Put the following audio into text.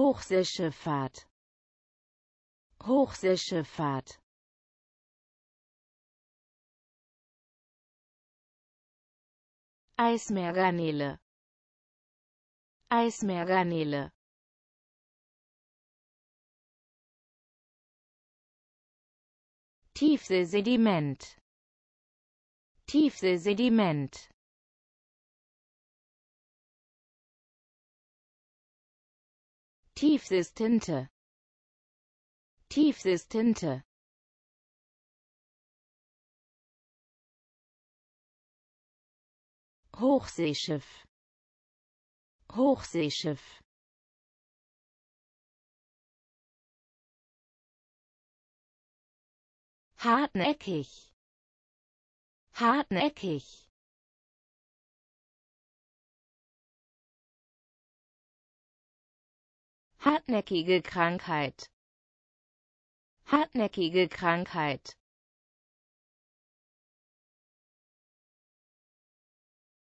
Hochseische Fahrt Hochseische Fahrt Eismeergarnele Eismeergarnele Tiefseesediment Tiefseesediment tiefstes Tinte, Hochseeschiff, Hochseeschiff. hartnäckig hartnäckig hartnäckige Krankheit hartnäckige Krankheit